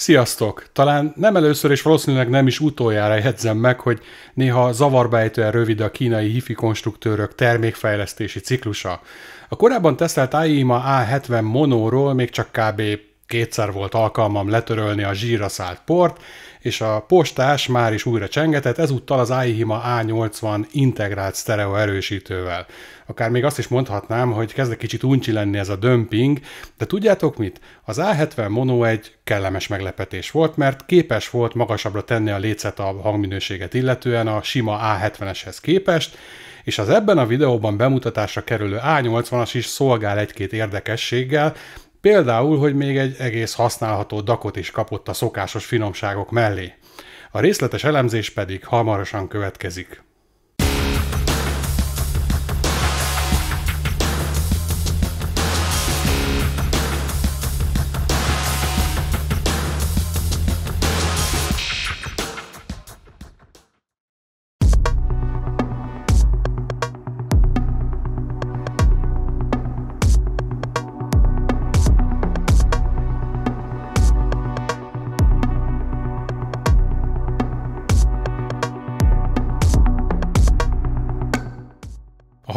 Sziasztok! Talán nem először és valószínűleg nem is utoljára jegyzem meg, hogy néha zavarbejtően rövid a kínai hifi konstruktőrök termékfejlesztési ciklusa. A korábban tesztelt AIMA A70 monóról még csak kb. kétszer volt alkalmam letörölni a zsíraszált port, és a postás már is újra csengetett, ezúttal az iHima A80 integrált stereo erősítővel. Akár még azt is mondhatnám, hogy kezd egy kicsit uncsi lenni ez a dömping, de tudjátok mit? Az A70 Mono egy kellemes meglepetés volt, mert képes volt magasabbra tenni a lécet a hangminőséget illetően a sima A70-eshez képest, és az ebben a videóban bemutatásra kerülő A80-as is szolgál egy-két érdekességgel, Például, hogy még egy egész használható dakot is kapott a szokásos finomságok mellé. A részletes elemzés pedig hamarosan következik.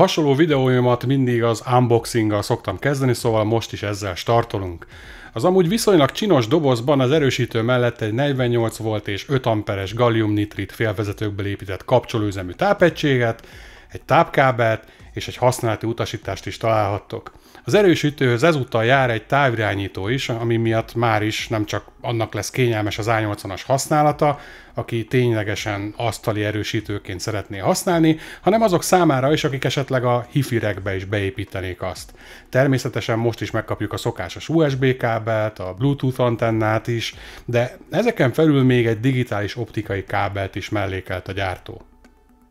hasonló videóimat mindig az unboxinggal szoktam kezdeni, szóval most is ezzel startolunk. Az amúgy viszonylag csinos dobozban az erősítő mellett egy 48 volt és 5 amperes galliumnitrit félvezetőkből épített kapcsolóüzemű tápegységet, egy tápkábelt és egy használati utasítást is találhattok. Az erősítőhöz ezúttal jár egy távirányító is, ami miatt már is nem csak annak lesz kényelmes az a 80 as használata, aki ténylegesen asztali erősítőként szeretné használni, hanem azok számára is, akik esetleg a hifirekbe is beépítenék azt. Természetesen most is megkapjuk a szokásos USB kábelt, a Bluetooth antennát is, de ezeken felül még egy digitális optikai kábelt is mellékelt a gyártó.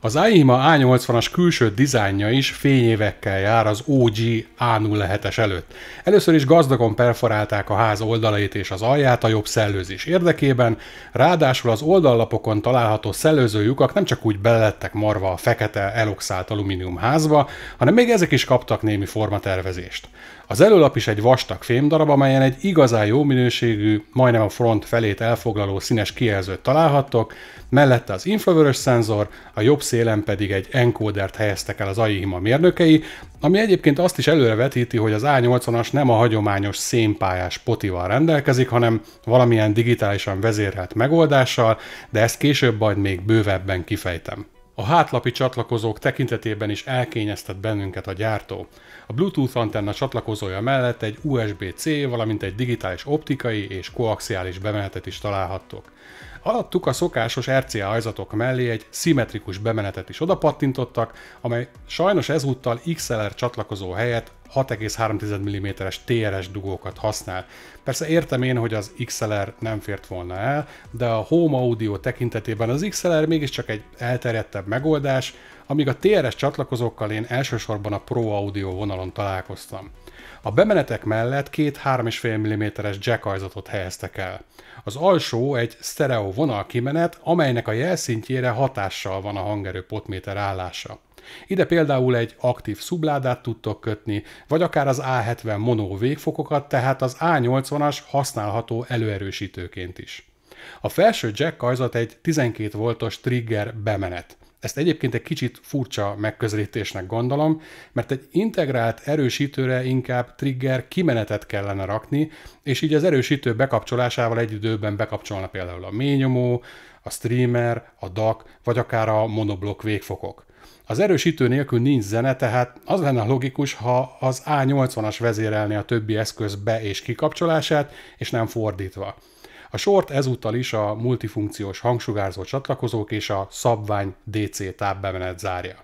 Az AIMA A80-as külső dizájnja is fényévekkel jár az OG A07-es előtt. Először is gazdagon perforálták a ház oldalait és az alját a jobb szellőzés érdekében, ráadásul az oldallapokon található lyukak nem csak úgy belettek marva a fekete eloxált alumínium házba, hanem még ezek is kaptak némi formatervezést. Az előlap is egy vastag fémdarab, amelyen egy igazán jó minőségű, majdnem a front felét elfoglaló színes kijelzőt találhattok, mellette az infravörös szenzor, a jobb szélen pedig egy enkódert helyeztek el az AIHIMA mérnökei, ami egyébként azt is előrevetíti, hogy az A80-as nem a hagyományos szénpályás potival rendelkezik, hanem valamilyen digitálisan vezérelt megoldással, de ezt később majd még bővebben kifejtem. A hátlapi csatlakozók tekintetében is elkényeztet bennünket a gyártó. A Bluetooth antenna csatlakozója mellett egy USB-C, valamint egy digitális optikai és koaxiális bemenetet is találhattok. Alattuk a szokásos RCA ajzatok mellé egy szimmetrikus bemenetet is odapattintottak, amely sajnos ezúttal XLR csatlakozó helyett 6,3 mm-es TRS dugókat használ. Persze értem én, hogy az XLR nem fért volna el, de a Home Audio tekintetében az XLR mégiscsak egy elterjedtebb megoldás, amíg a TRS csatlakozókkal én elsősorban a Pro Audio vonalon találkoztam. A bemenetek mellett két 3,5 mm-es jackajzatot helyeztek el. Az alsó egy stereo vonal kimenet, amelynek a jelszintjére hatással van a hangerő potméter állása. Ide például egy aktív szubládát tudtok kötni, vagy akár az A70 mono végfokokat, tehát az A80-as használható előerősítőként is. A felső jack egy 12 voltos trigger bemenet. Ezt egyébként egy kicsit furcsa megközelítésnek gondolom, mert egy integrált erősítőre inkább trigger kimenetet kellene rakni, és így az erősítő bekapcsolásával egy időben bekapcsolna például a ményomó, a streamer, a DAC, vagy akár a monoblock végfokok. Az erősítő nélkül nincs zene, tehát az lenne logikus, ha az A80-as vezérelni a többi eszköz be- és kikapcsolását, és nem fordítva. A sort ezúttal is a multifunkciós hangsugárzó csatlakozók és a szabvány DC tápbemenet zárja.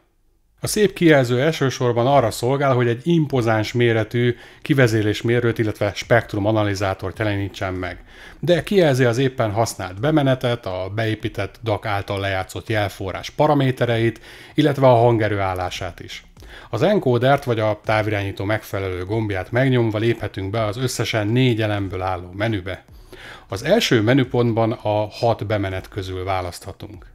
A szép kijelző elsősorban arra szolgál, hogy egy impozáns méretű kivezélésmérőt, illetve spektrum analizátort jelenítsen meg. De kijelzi az éppen használt bemenetet, a beépített DAC által lejátszott jelforrás paramétereit, illetve a hangerő állását is. Az encodert vagy a távirányító megfelelő gombját megnyomva léphetünk be az összesen négy elemből álló menübe. Az első menüpontban a hat bemenet közül választhatunk.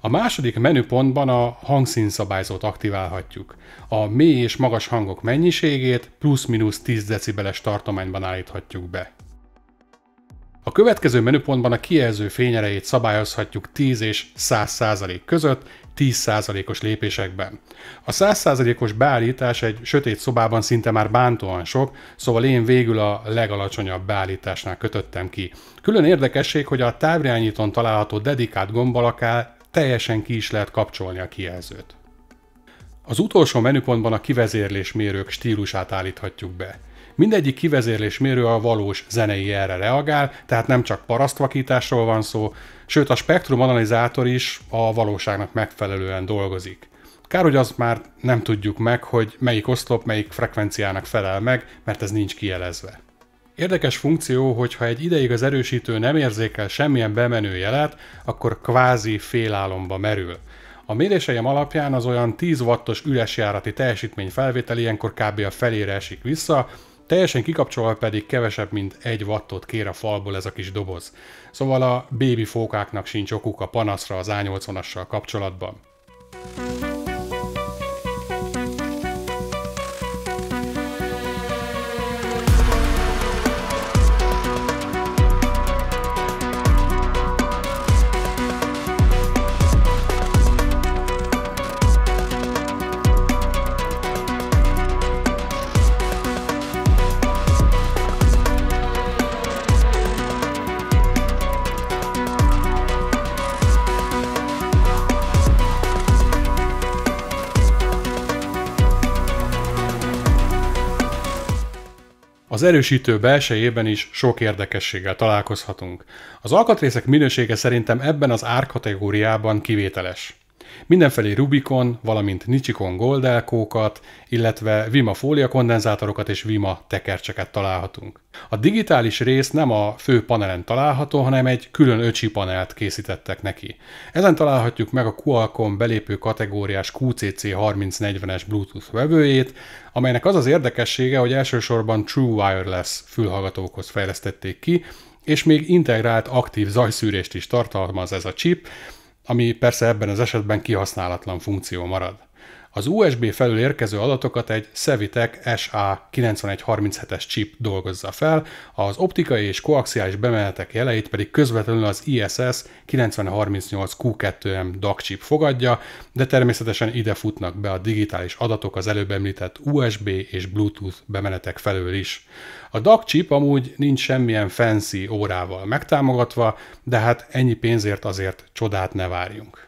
A második menüpontban a hangszínszabályzót aktiválhatjuk. A mély és magas hangok mennyiségét plusz-minusz 10 decibeles tartományban állíthatjuk be. A következő menüpontban a kijelző fényerejét szabályozhatjuk 10 és 100% között, 10%-os lépésekben. A 100%-os beállítás egy sötét szobában szinte már bántóan sok, szóval én végül a legalacsonyabb beállításnál kötöttem ki. Külön érdekesség, hogy a távirányítón található dedikált gombbal akár teljesen ki is lehet kapcsolni a kijelzőt. Az utolsó menüpontban a kivezérlés mérők stílusát állíthatjuk be. Mindegyik kivezérlés mérő a valós zenei erre reagál, tehát nem csak parasztvakításról van szó, sőt a spektrum analizátor is a valóságnak megfelelően dolgozik. Kár, hogy azt már nem tudjuk meg, hogy melyik oszlop melyik frekvenciának felel meg, mert ez nincs kielezve. Érdekes funkció, hogy ha egy ideig az erősítő nem érzékel semmilyen bemenő jelet, akkor kvázi félálomba merül. A méréseim alapján az olyan 10 wattos járati teljesítmény felvétel ilyenkor kb. a felére esik vissza, Teljesen kikapcsolva pedig kevesebb, mint egy wattot kér a falból ez a kis doboz. Szóval a bébi fókáknak sincs okuk a panaszra az A80-assal kapcsolatban. Az erősítő belsejében is sok érdekességgel találkozhatunk. Az alkatrészek minősége szerintem ebben az árkategóriában kivételes. Mindenfelé rubikon, valamint Nichikon goldelkókat, illetve Vima fólia kondenzátorokat és Vima tekercseket találhatunk. A digitális rész nem a fő panelen található, hanem egy külön öcsi panelt készítettek neki. Ezen találhatjuk meg a Qualcomm belépő kategóriás QCC3040-es Bluetooth vevőjét, amelynek az az érdekessége, hogy elsősorban True Wireless fülhallgatókhoz fejlesztették ki, és még integrált aktív zajszűrést is tartalmaz ez a chip, ami persze ebben az esetben kihasználatlan funkció marad. Az USB felül érkező adatokat egy Sevitec SA9137-es chip dolgozza fel, az optikai és koaxiális bemenetek jeleit pedig közvetlenül az ISS 9038Q2M DAC chip fogadja, de természetesen ide futnak be a digitális adatok az előbb említett USB és Bluetooth bemenetek felől is. A DAC chip amúgy nincs semmilyen fancy órával megtámogatva, de hát ennyi pénzért azért csodát ne várjunk.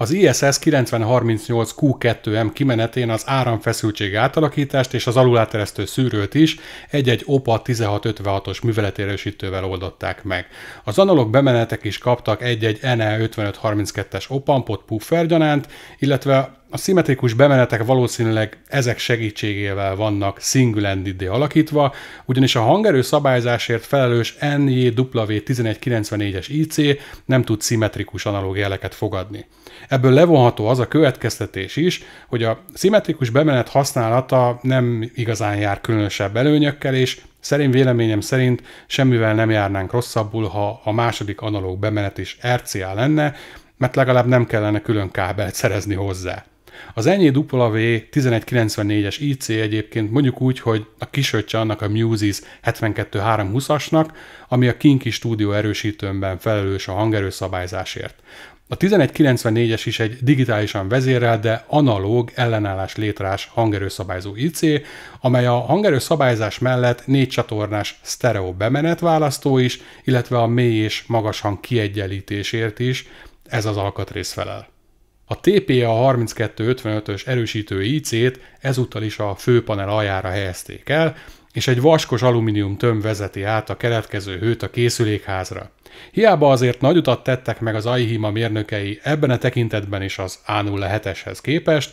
Az ISS 9038 Q2M kimenetén az áramfeszültség átalakítást és az aluláteresztő szűrőt is egy-egy OPA 1656-os műveletérősítővel oldották meg. Az analóg bemenetek is kaptak egy-egy NE5532-es opampot puffergyanánt, illetve a szimmetrikus bemenetek valószínűleg ezek segítségével vannak single-endidé alakítva, ugyanis a hangerő szabályzásért felelős NJW1194-es IC nem tud szimmetrikus analóg jeleket fogadni. Ebből levonható az a következtetés is, hogy a szimmetrikus bemenet használata nem igazán jár különösebb előnyökkel, és szerint véleményem szerint semmivel nem járnánk rosszabbul, ha a második analóg bemenet is RCA lenne, mert legalább nem kellene külön kábelt szerezni hozzá. Az enyé W 1194-es IC egyébként mondjuk úgy, hogy a kisöccse annak a Muses 72320-asnak, ami a Kinky stúdió erősítőmben felelős a hangerőszabályzásért. A 1194-es is egy digitálisan vezérel, de analóg ellenállás létrás hangerőszabályzó IC, amely a hangerőszabályzás mellett négy csatornás stereo bemenet választó is, illetve a mély és magas hang kiegyenlítésért is ez az alkatrész felel. A TPA 3255-ös erősítő IC-t ezúttal is a főpanel aljára helyezték el, és egy vaskos alumínium töm vezeti át a keletkező hőt a készülékházra. Hiába azért nagy utat tettek meg az AIHIMA mérnökei ebben a tekintetben is az A07-eshez képest,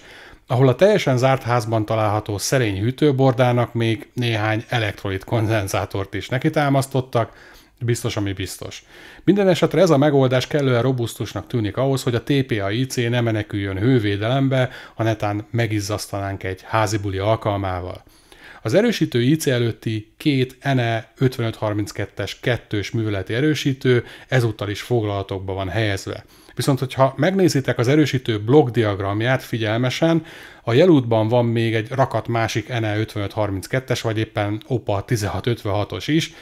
ahol a teljesen zárt házban található szerény hűtőbordának még néhány elektrolit kondenzátort is nekitámasztottak, Biztos, ami biztos. Minden esetre ez a megoldás kellően robusztusnak tűnik ahhoz, hogy a TPAIC ne meneküljön hővédelembe, ha netán megizzasztanánk egy házibuli alkalmával. Az erősítő IC előtti két NE 5532-es kettős műveleti erősítő ezúttal is foglalatokba van helyezve. Viszont, hogyha megnézitek az erősítő blokk diagramját figyelmesen, a jelútban van még egy rakat másik NE 5532-es, vagy éppen OPA 1656-os is,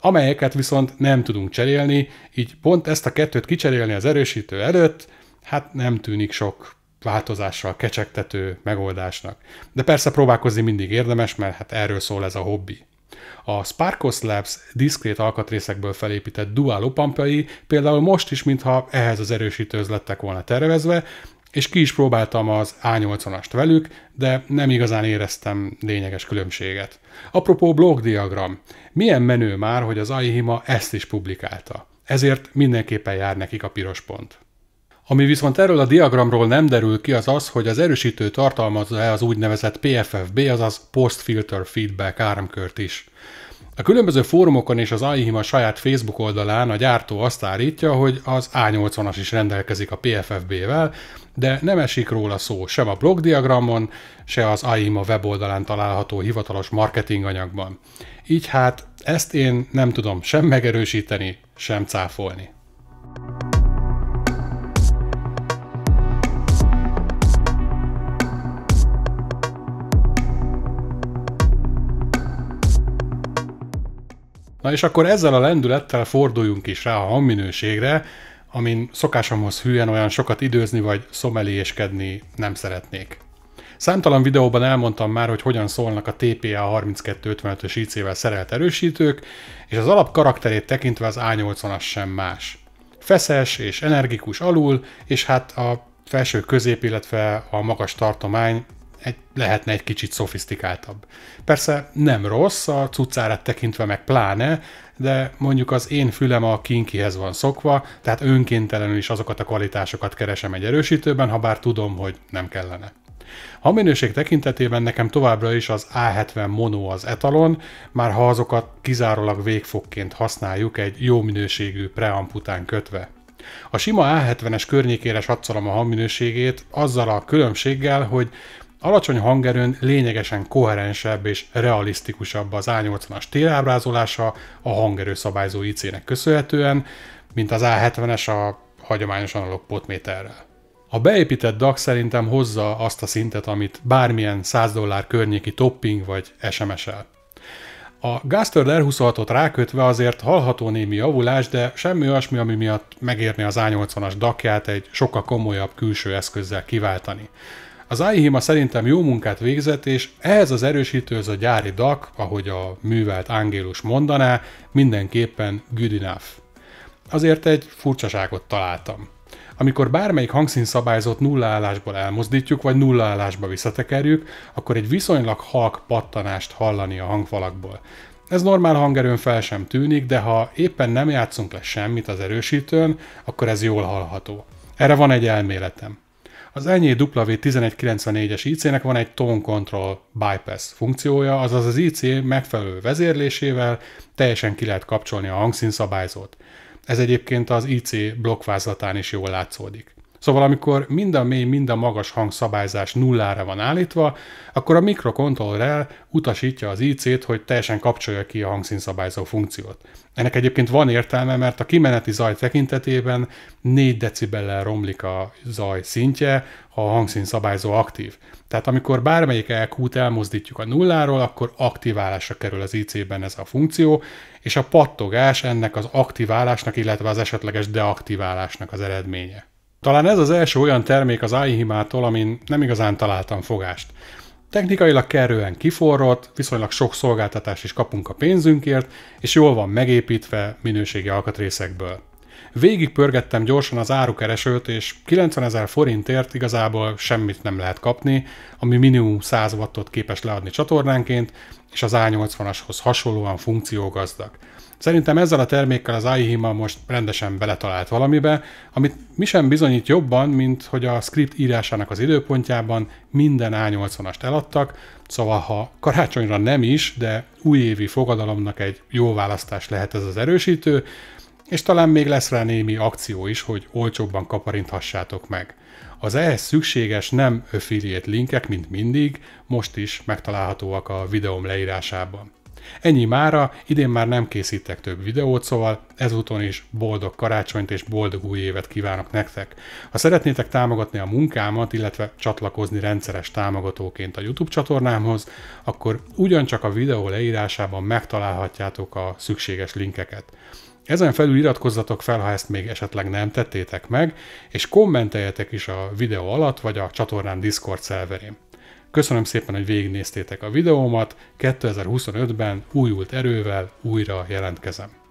amelyeket viszont nem tudunk cserélni, így pont ezt a kettőt kicserélni az erősítő előtt, hát nem tűnik sok változással kecsegtető megoldásnak. De persze próbálkozni mindig érdemes, mert hát erről szól ez a hobbi. A Sparkos Labs diszkrét alkatrészekből felépített dual opampjai például most is, mintha ehhez az erősítőz lettek volna tervezve, és ki is próbáltam az A80-ast velük, de nem igazán éreztem lényeges különbséget. Apropó blogdiagram, milyen menő már, hogy az AIHIMA ezt is publikálta. Ezért mindenképpen jár nekik a piros pont. Ami viszont erről a diagramról nem derül ki, az az, hogy az erősítő tartalmazza-e az úgynevezett PFFB, azaz Post Filter Feedback áramkört is. A különböző fórumokon és az AIHIMA saját Facebook oldalán a gyártó azt állítja, hogy az A80-as is rendelkezik a PFFB-vel, de nem esik róla szó sem a blogdiagramon, se az AIHIMA weboldalán található hivatalos marketinganyagban. Így hát ezt én nem tudom sem megerősíteni, sem cáfolni. Na és akkor ezzel a lendülettel forduljunk is rá a hangminőségre, amin szokásomhoz hülyen olyan sokat időzni vagy szomeléskedni nem szeretnék. Számtalan videóban elmondtam már, hogy hogyan szólnak a TPA 3255-ös IC-vel szerelt erősítők, és az alap karakterét tekintve az A80-as sem más. Feszes és energikus alul, és hát a felső közép, illetve a magas tartomány egy, lehetne egy kicsit szofisztikáltabb. Persze nem rossz, a cuccárát tekintve meg pláne, de mondjuk az én fülem a kinkihez van szokva, tehát önkéntelenül is azokat a kvalitásokat keresem egy erősítőben, ha bár tudom, hogy nem kellene. A minőség tekintetében nekem továbbra is az A70 Mono az etalon, már ha azokat kizárólag végfokként használjuk egy jó minőségű preamp után kötve. A sima A70-es környékére satszolom a hangminőségét azzal a különbséggel, hogy Alacsony hangerőn lényegesen koherensebb és realisztikusabb az A80-as térábrázolása a hangerő szabályzó IC-nek köszönhetően, mint az A70-es a hagyományos analog potméterrel. A beépített DAC szerintem hozza azt a szintet, amit bármilyen 100 dollár környéki topping vagy SMS-el. A Gaster R26-ot rákötve azért hallható némi javulás, de semmi olyasmi, ami miatt megérni az A80-as dakját egy sokkal komolyabb külső eszközzel kiváltani. Az Aihima szerintem jó munkát végzett, és ehhez az erősítő az a gyári dak, ahogy a művelt Angélus mondaná, mindenképpen good enough. Azért egy furcsaságot találtam. Amikor bármelyik hangszín hangszínszabályzót nullállásból elmozdítjuk, vagy nullállásba visszatekerjük, akkor egy viszonylag halk pattanást hallani a hangfalakból. Ez normál hangerőn fel sem tűnik, de ha éppen nem játszunk le semmit az erősítőn, akkor ez jól hallható. Erre van egy elméletem. Az ennyi W1194-es IC-nek van egy Tone Control Bypass funkciója, azaz az IC megfelelő vezérlésével teljesen ki lehet kapcsolni a hangszínszabályzót. Ez egyébként az IC blokkvázlatán is jól látszódik. Szóval amikor mind a mély, mind a magas hangszabályzás nullára van állítva, akkor a mikrokontrollerrel utasítja az IC-t, hogy teljesen kapcsolja ki a hangszínszabályzó funkciót. Ennek egyébként van értelme, mert a kimeneti zaj tekintetében 4 decibellel romlik a zaj szintje, ha a hangszínszabályzó aktív. Tehát amikor bármelyik EQ-t elmozdítjuk a nulláról, akkor aktiválásra kerül az IC-ben ez a funkció, és a pattogás ennek az aktiválásnak, illetve az esetleges deaktiválásnak az eredménye. Talán ez az első olyan termék az Aihimától, amin nem igazán találtam fogást. Technikailag kerően kiforrott, viszonylag sok szolgáltatást is kapunk a pénzünkért, és jól van megépítve minőségi alkatrészekből. Végig pörgettem gyorsan az árukeresőt, és 90 ezer forintért igazából semmit nem lehet kapni, ami minimum 100 wattot képes leadni csatornánként, és az A80-ashoz hasonlóan funkciógazdag. Szerintem ezzel a termékkel az iHima most rendesen beletalált valamibe, amit mi sem bizonyít jobban, mint hogy a script írásának az időpontjában minden A80-ast eladtak, szóval ha karácsonyra nem is, de újévi fogadalomnak egy jó választás lehet ez az erősítő, és talán még lesz rá némi akció is, hogy olcsóbban kaparinthassátok meg. Az ehhez szükséges nem affiliate linkek, mint mindig, most is megtalálhatóak a videóm leírásában. Ennyi mára, idén már nem készítek több videót, szóval ezúton is boldog karácsonyt és boldog új évet kívánok nektek. Ha szeretnétek támogatni a munkámat, illetve csatlakozni rendszeres támogatóként a YouTube csatornámhoz, akkor ugyancsak a videó leírásában megtalálhatjátok a szükséges linkeket. Ezen felül iratkozzatok fel, ha ezt még esetleg nem tettétek meg, és kommenteljetek is a videó alatt, vagy a csatornán Discord szerverén. Köszönöm szépen, hogy végignéztétek a videómat, 2025-ben újult erővel újra jelentkezem.